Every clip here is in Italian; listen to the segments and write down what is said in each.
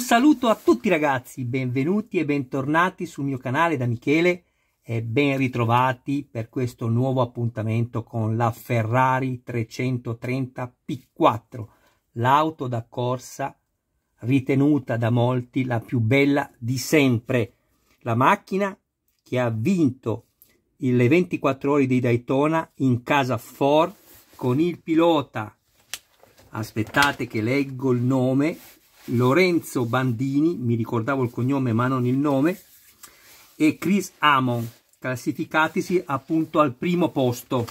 Un saluto a tutti ragazzi, benvenuti e bentornati sul mio canale da Michele e ben ritrovati per questo nuovo appuntamento con la Ferrari 330 P4, l'auto da corsa ritenuta da molti la più bella di sempre, la macchina che ha vinto le 24 ore di Daytona in casa Ford con il pilota. Aspettate che leggo il nome Lorenzo Bandini, mi ricordavo il cognome ma non il nome, e Chris Amon, classificatisi appunto al primo posto.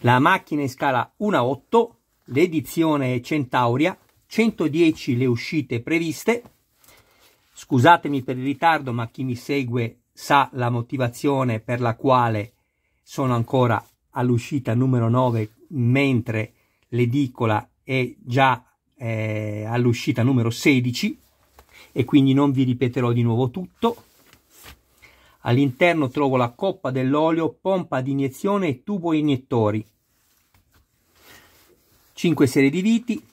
La macchina in scala 1-8, l'edizione Centauria, 110 le uscite previste. Scusatemi per il ritardo, ma chi mi segue sa la motivazione per la quale sono ancora all'uscita numero 9, mentre l'edicola è già eh, all'uscita numero 16 e quindi non vi ripeterò di nuovo tutto. All'interno trovo la coppa dell'olio, pompa di iniezione e tubo iniettori. 5 serie di viti.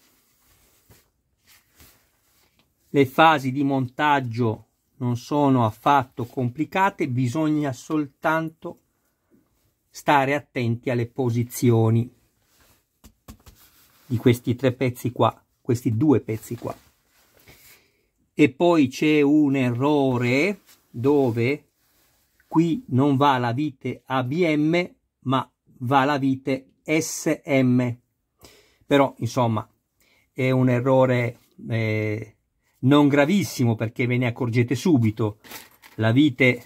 Le fasi di montaggio non sono affatto complicate, bisogna soltanto stare attenti alle posizioni di questi tre pezzi qua, questi due pezzi qua. E poi c'è un errore dove qui non va la vite ABM ma va la vite SM. Però insomma è un errore eh, non gravissimo perché ve ne accorgete subito. La vite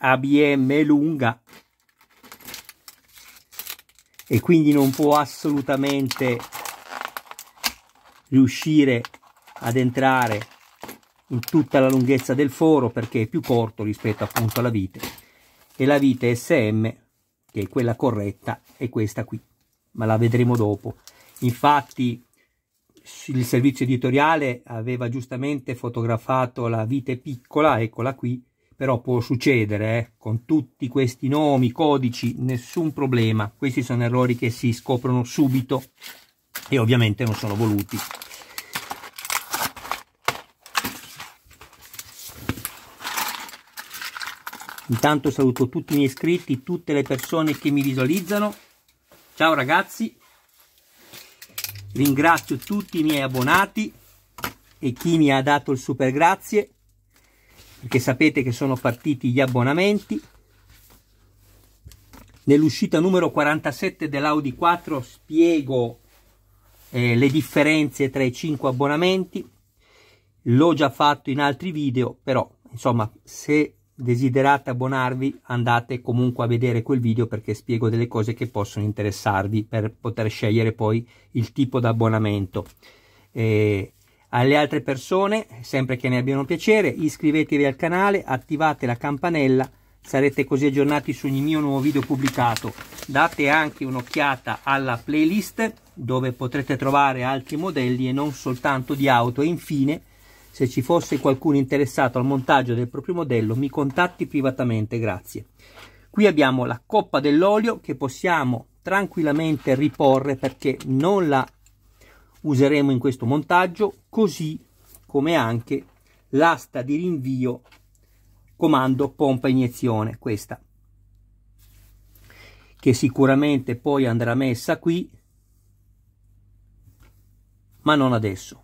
ABM è lunga e quindi non può assolutamente riuscire ad entrare in tutta la lunghezza del foro perché è più corto rispetto appunto alla vite e la vite SM che è quella corretta è questa qui ma la vedremo dopo infatti il servizio editoriale aveva giustamente fotografato la vite piccola eccola qui però può succedere eh? con tutti questi nomi codici nessun problema questi sono errori che si scoprono subito e ovviamente non sono voluti Intanto saluto tutti i miei iscritti, tutte le persone che mi visualizzano. Ciao ragazzi, ringrazio tutti i miei abbonati e chi mi ha dato il super grazie, perché sapete che sono partiti gli abbonamenti. Nell'uscita numero 47 dell'Audi 4 spiego eh, le differenze tra i 5 abbonamenti. L'ho già fatto in altri video, però insomma se desiderate abbonarvi andate comunque a vedere quel video perché spiego delle cose che possono interessarvi per poter scegliere poi il tipo di abbonamento alle altre persone sempre che ne abbiano piacere iscrivetevi al canale attivate la campanella sarete così aggiornati su ogni mio nuovo video pubblicato date anche un'occhiata alla playlist dove potrete trovare altri modelli e non soltanto di auto e infine se ci fosse qualcuno interessato al montaggio del proprio modello mi contatti privatamente, grazie. Qui abbiamo la coppa dell'olio che possiamo tranquillamente riporre perché non la useremo in questo montaggio, così come anche l'asta di rinvio comando pompa iniezione, questa che sicuramente poi andrà messa qui, ma non adesso.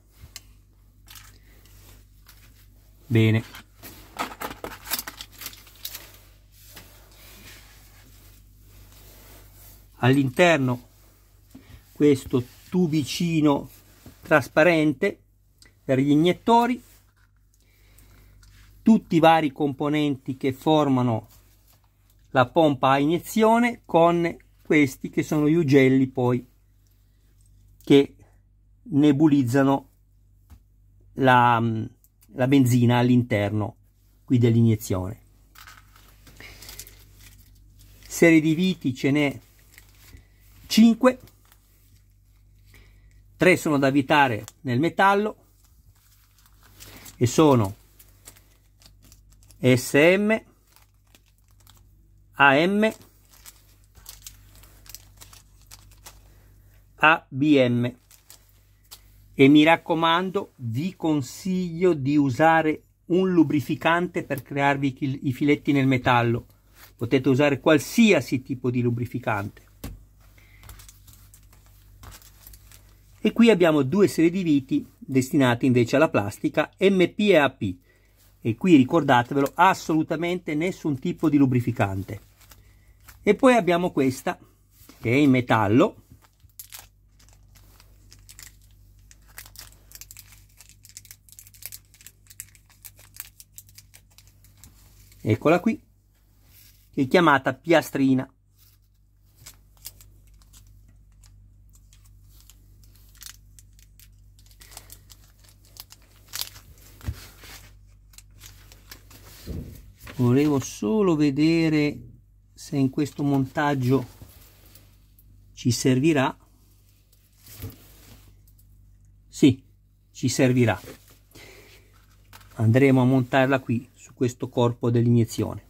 bene all'interno questo tubicino trasparente per gli iniettori tutti i vari componenti che formano la pompa a iniezione con questi che sono gli ugelli poi che nebulizzano la, mm, la benzina all'interno qui dell'iniezione. Serie di viti ce n'è 5, 3 sono da evitare nel metallo e sono SM, AM, ABM e mi raccomando vi consiglio di usare un lubrificante per crearvi i filetti nel metallo potete usare qualsiasi tipo di lubrificante e qui abbiamo due serie di viti destinati invece alla plastica MP e AP e qui ricordatevelo assolutamente nessun tipo di lubrificante e poi abbiamo questa che è in metallo Eccola qui, che è chiamata piastrina. volevo solo vedere se in questo montaggio ci servirà sì ci servirà andremo a montarla qui questo corpo dell'iniezione.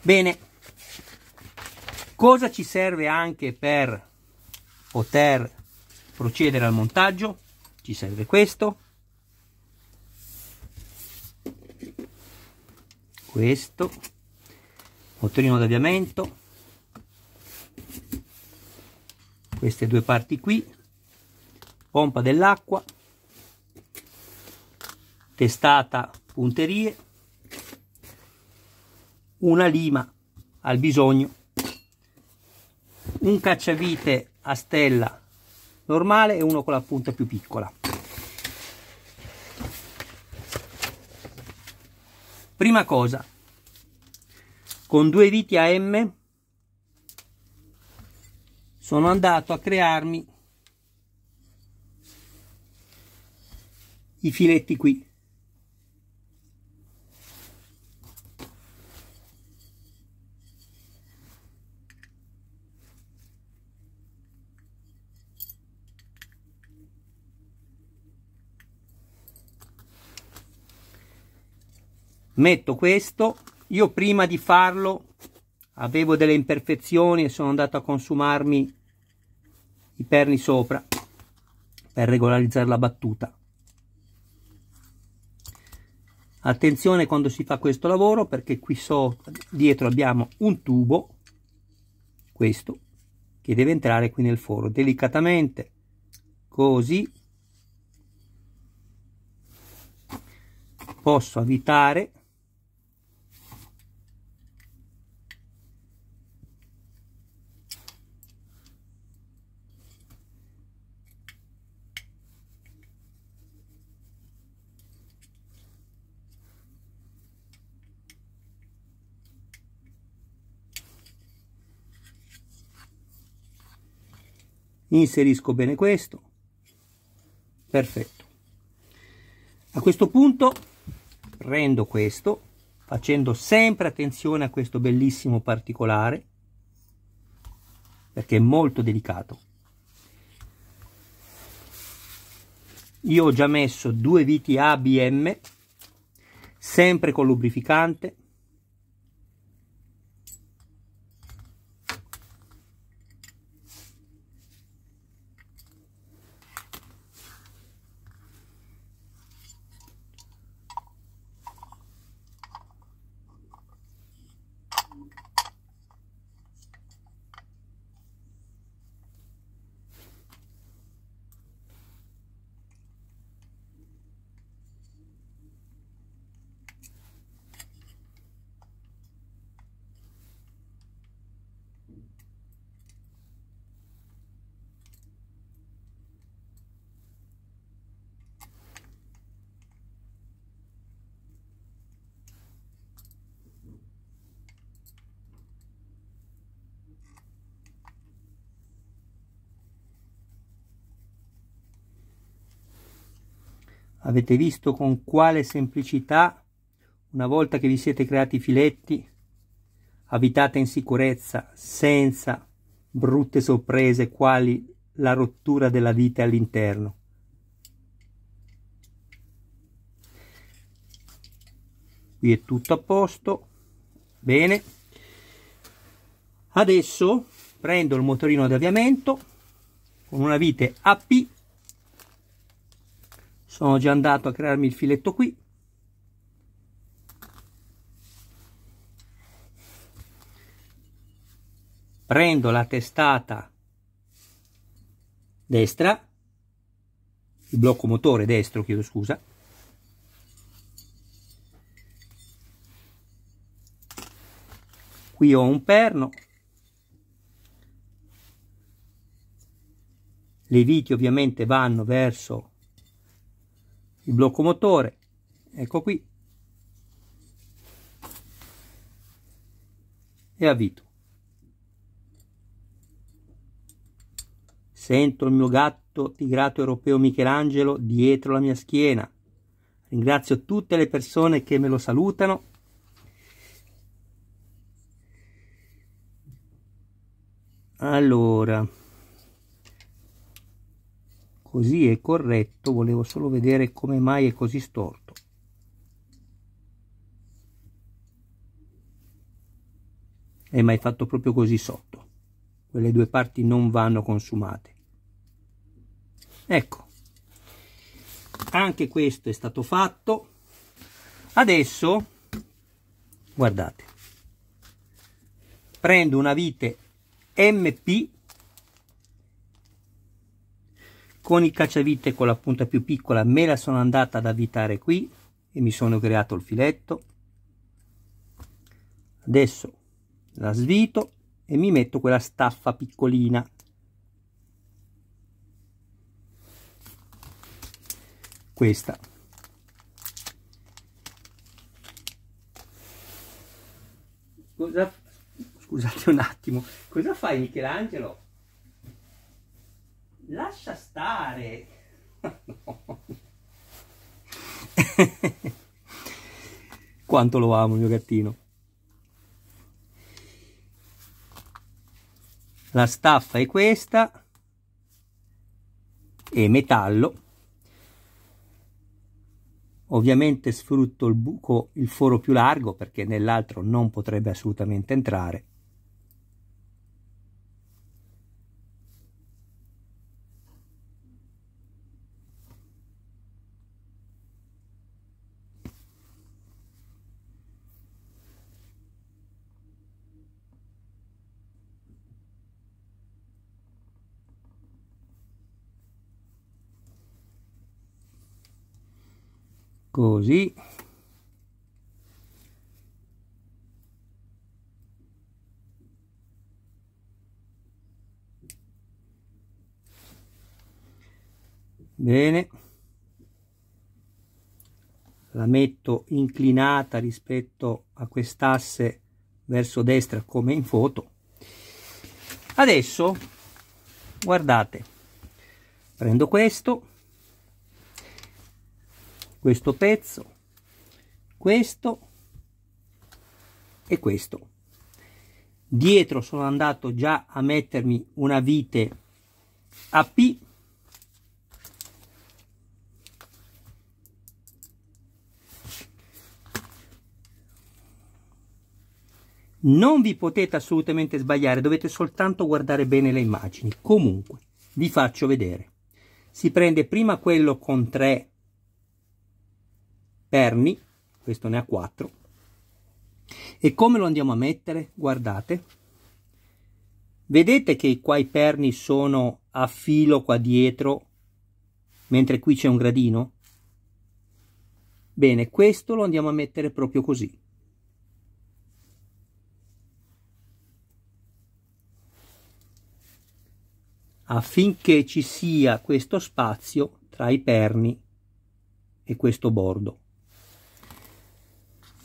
Bene, cosa ci serve anche per poter procedere al montaggio? Ci serve questo, questo, motorino d'avviamento, queste due parti qui, pompa dell'acqua, testata punterie una lima al bisogno, un cacciavite a stella normale e uno con la punta più piccola. Prima cosa, con due viti a M sono andato a crearmi i filetti qui metto questo io prima di farlo avevo delle imperfezioni e sono andato a consumarmi i perni sopra per regolarizzare la battuta attenzione quando si fa questo lavoro perché qui sotto dietro abbiamo un tubo questo che deve entrare qui nel foro delicatamente così posso avvitare inserisco bene questo perfetto a questo punto prendo questo facendo sempre attenzione a questo bellissimo particolare perché è molto delicato io ho già messo due viti ABM sempre con lubrificante Avete visto con quale semplicità, una volta che vi siete creati i filetti, abitate in sicurezza, senza brutte sorprese quali la rottura della vite all'interno. Qui è tutto a posto, bene. Adesso prendo il motorino di avviamento con una vite AP sono già andato a crearmi il filetto qui prendo la testata destra il blocco motore destro chiedo scusa qui ho un perno le viti ovviamente vanno verso il blocco motore ecco qui e avvito sento il mio gatto tigrato europeo Michelangelo dietro la mia schiena ringrazio tutte le persone che me lo salutano allora così è corretto, volevo solo vedere come mai è così storto. E mai fatto proprio così sotto. Quelle due parti non vanno consumate. Ecco, anche questo è stato fatto. Adesso, guardate, prendo una vite MP Con il cacciavite con la punta più piccola me la sono andata ad avvitare qui e mi sono creato il filetto. Adesso la svito e mi metto quella staffa piccolina. Questa. scusate un attimo, cosa fai Michelangelo? Lascia stare! Quanto lo amo il mio gattino. La staffa è questa è metallo. Ovviamente sfrutto il buco, il foro più largo perché nell'altro non potrebbe assolutamente entrare così bene la metto inclinata rispetto a quest'asse verso destra come in foto adesso guardate prendo questo questo pezzo questo e questo dietro sono andato già a mettermi una vite AP non vi potete assolutamente sbagliare dovete soltanto guardare bene le immagini comunque vi faccio vedere si prende prima quello con tre perni, questo ne ha 4. E come lo andiamo a mettere? Guardate. Vedete che qua i perni sono a filo qua dietro, mentre qui c'è un gradino? Bene, questo lo andiamo a mettere proprio così. affinché ci sia questo spazio tra i perni e questo bordo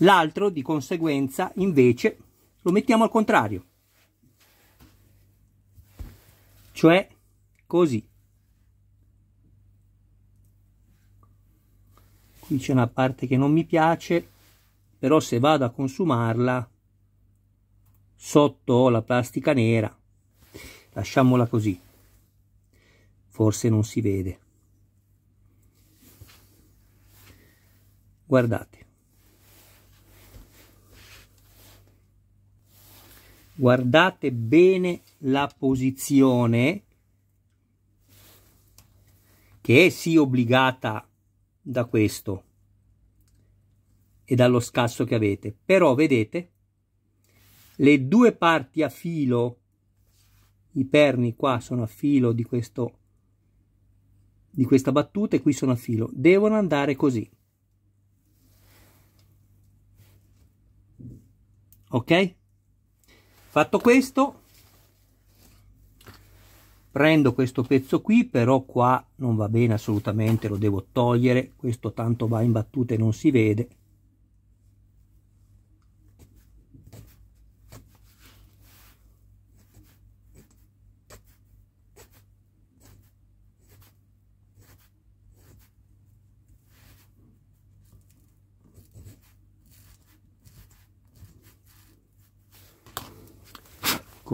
l'altro di conseguenza invece lo mettiamo al contrario cioè così qui c'è una parte che non mi piace però se vado a consumarla sotto la plastica nera lasciamola così forse non si vede guardate guardate bene la posizione che è sì obbligata da questo e dallo scasso che avete però vedete le due parti a filo i perni qua sono a filo di questo di questa battuta e qui sono a filo devono andare così ok fatto questo prendo questo pezzo qui però qua non va bene assolutamente lo devo togliere questo tanto va in battute non si vede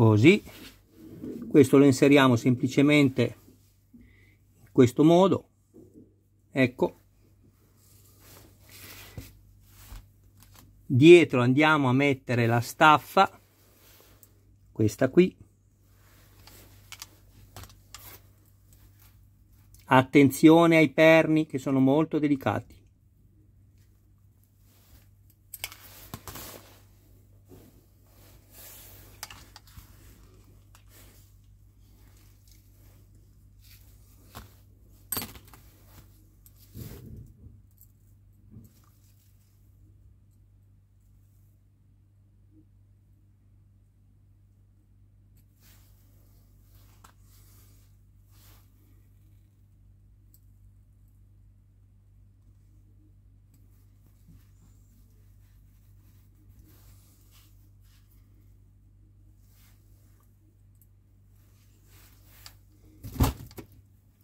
così questo lo inseriamo semplicemente in questo modo ecco dietro andiamo a mettere la staffa questa qui attenzione ai perni che sono molto delicati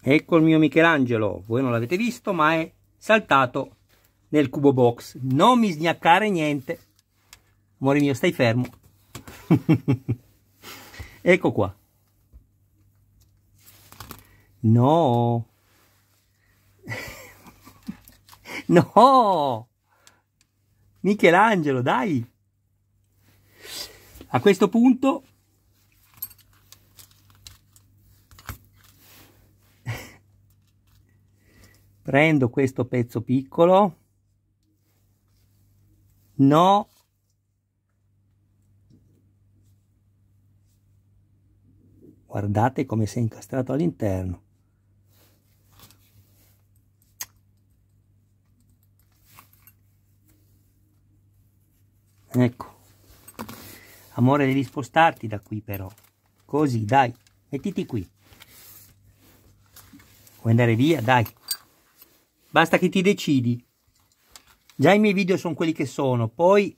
Ecco il mio Michelangelo, voi non l'avete visto ma è saltato nel cubo box. Non mi sgnaccare niente. Amore mio, stai fermo. ecco qua. No. no. Michelangelo, dai. A questo punto prendo questo pezzo piccolo no guardate come si è incastrato all'interno ecco amore devi spostarti da qui però così dai mettiti qui vuoi andare via dai Basta che ti decidi. Già i miei video sono quelli che sono, poi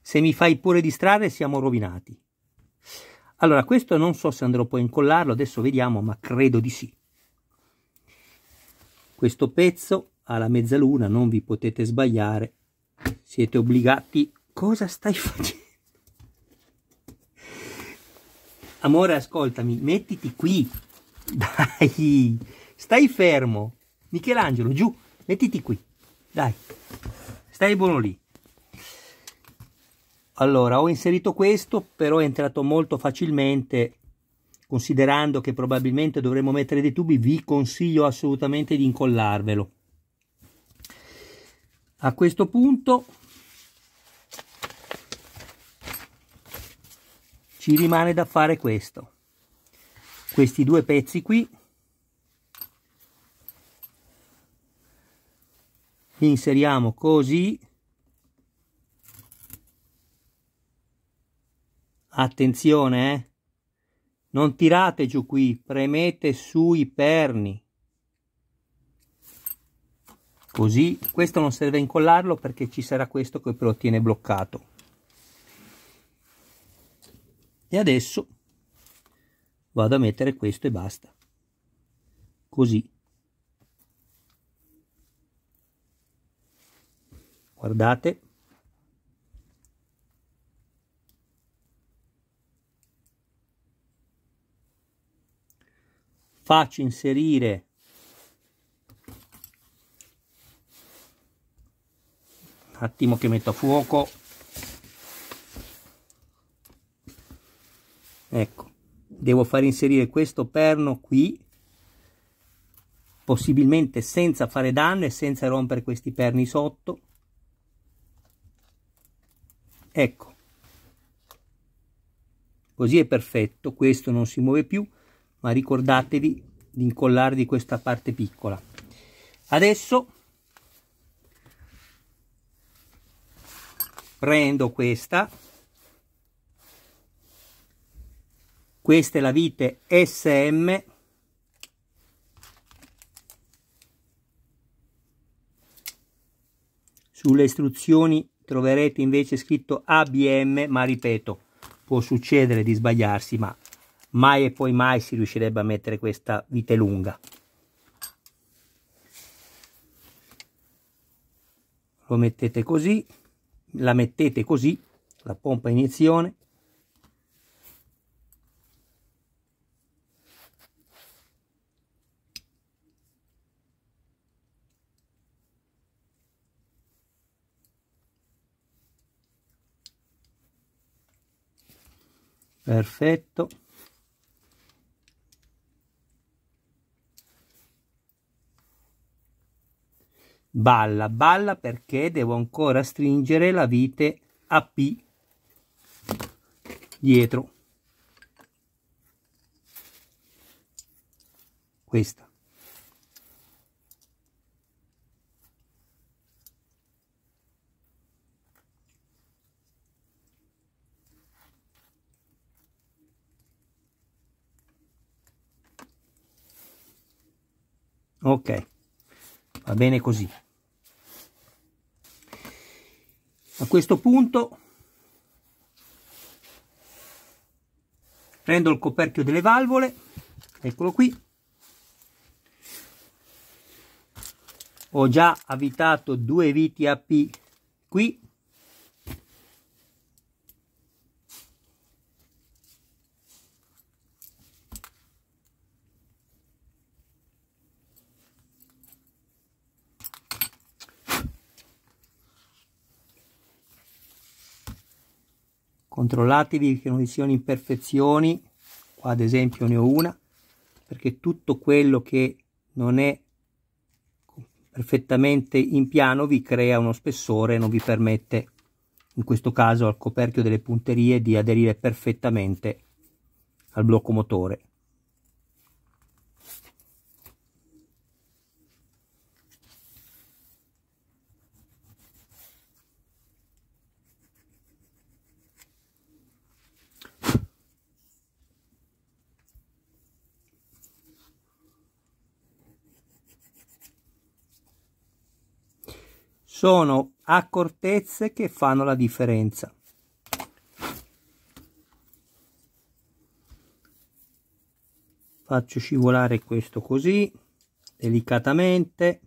se mi fai pure distrarre siamo rovinati. Allora, questo non so se andrò poi a incollarlo, adesso vediamo, ma credo di sì. Questo pezzo alla mezzaluna, non vi potete sbagliare, siete obbligati... Cosa stai facendo? Amore, ascoltami, mettiti qui, dai, stai fermo. Michelangelo, giù, mettiti qui, dai, stai buono lì. Allora, ho inserito questo, però è entrato molto facilmente, considerando che probabilmente dovremmo mettere dei tubi, vi consiglio assolutamente di incollarvelo. A questo punto ci rimane da fare questo. Questi due pezzi qui inseriamo così attenzione eh? non tirate giù qui premete sui perni così questo non serve a incollarlo perché ci sarà questo che lo tiene bloccato e adesso vado a mettere questo e basta così guardate faccio inserire un attimo che metto a fuoco ecco devo far inserire questo perno qui possibilmente senza fare danno e senza rompere questi perni sotto Ecco. Così è perfetto, questo non si muove più, ma ricordatevi di incollare di questa parte piccola. Adesso prendo questa, questa è la vite SM sulle istruzioni troverete invece scritto ABM, ma ripeto, può succedere di sbagliarsi, ma mai e poi mai si riuscirebbe a mettere questa vite lunga. Lo mettete così, la mettete così, la pompa iniezione, perfetto balla balla perché devo ancora stringere la vite AP dietro questa ok va bene così a questo punto prendo il coperchio delle valvole eccolo qui ho già avvitato due viti AP qui controllatevi che non vi siano imperfezioni qua ad esempio ne ho una perché tutto quello che non è perfettamente in piano vi crea uno spessore non vi permette in questo caso al coperchio delle punterie di aderire perfettamente al blocco motore sono accortezze che fanno la differenza. Faccio scivolare questo così, delicatamente.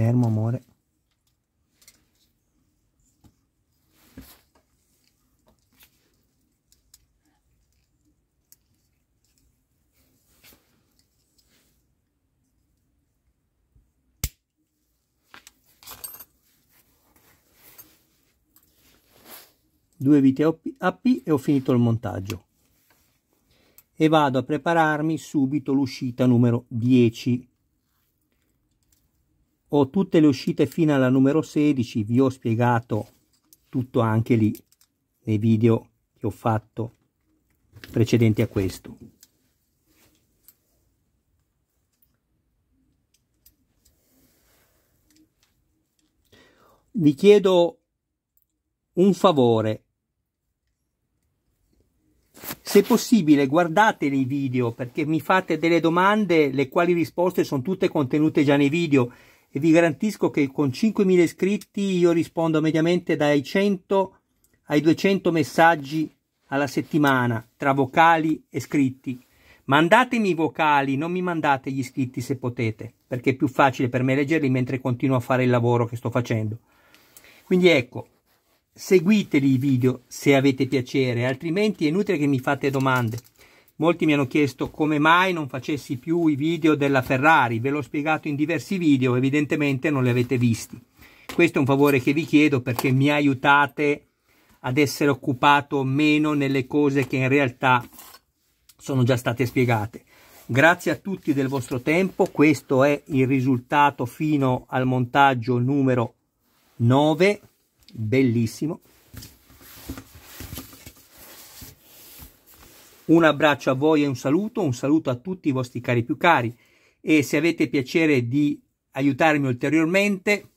Fermo, amore. Due vite AP e ho finito il montaggio. E vado a prepararmi subito l'uscita numero 10 ho tutte le uscite fino alla numero 16 vi ho spiegato tutto anche lì nei video che ho fatto precedenti a questo vi chiedo un favore se possibile guardate i video perché mi fate delle domande le quali risposte sono tutte contenute già nei video e vi garantisco che con 5.000 iscritti io rispondo mediamente dai 100 ai 200 messaggi alla settimana tra vocali e scritti. Mandatemi i vocali, non mi mandate gli iscritti se potete, perché è più facile per me leggerli mentre continuo a fare il lavoro che sto facendo. Quindi ecco, seguiteli i video se avete piacere, altrimenti è inutile che mi fate domande. Molti mi hanno chiesto come mai non facessi più i video della Ferrari, ve l'ho spiegato in diversi video, evidentemente non li avete visti. Questo è un favore che vi chiedo perché mi aiutate ad essere occupato meno nelle cose che in realtà sono già state spiegate. Grazie a tutti del vostro tempo, questo è il risultato fino al montaggio numero 9, bellissimo. Un abbraccio a voi e un saluto, un saluto a tutti i vostri cari più cari e se avete piacere di aiutarmi ulteriormente,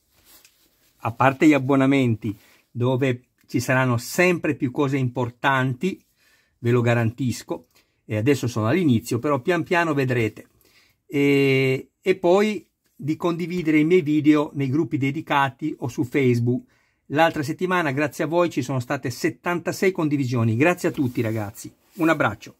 a parte gli abbonamenti dove ci saranno sempre più cose importanti, ve lo garantisco, e adesso sono all'inizio, però pian piano vedrete, e, e poi di condividere i miei video nei gruppi dedicati o su Facebook L'altra settimana, grazie a voi, ci sono state 76 condivisioni. Grazie a tutti ragazzi. Un abbraccio.